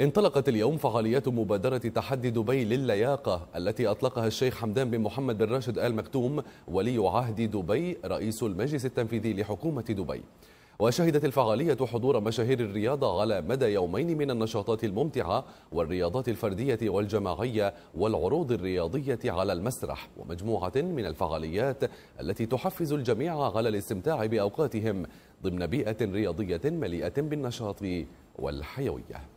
انطلقت اليوم فعاليات مبادرة تحدي دبي للياقة التي أطلقها الشيخ حمدان بن محمد بن راشد آل مكتوم ولي عهد دبي رئيس المجلس التنفيذي لحكومة دبي وشهدت الفعالية حضور مشاهير الرياضة على مدى يومين من النشاطات الممتعة والرياضات الفردية والجماعية والعروض الرياضية على المسرح ومجموعة من الفعاليات التي تحفز الجميع على الاستمتاع بأوقاتهم ضمن بيئة رياضية مليئة بالنشاط والحيوية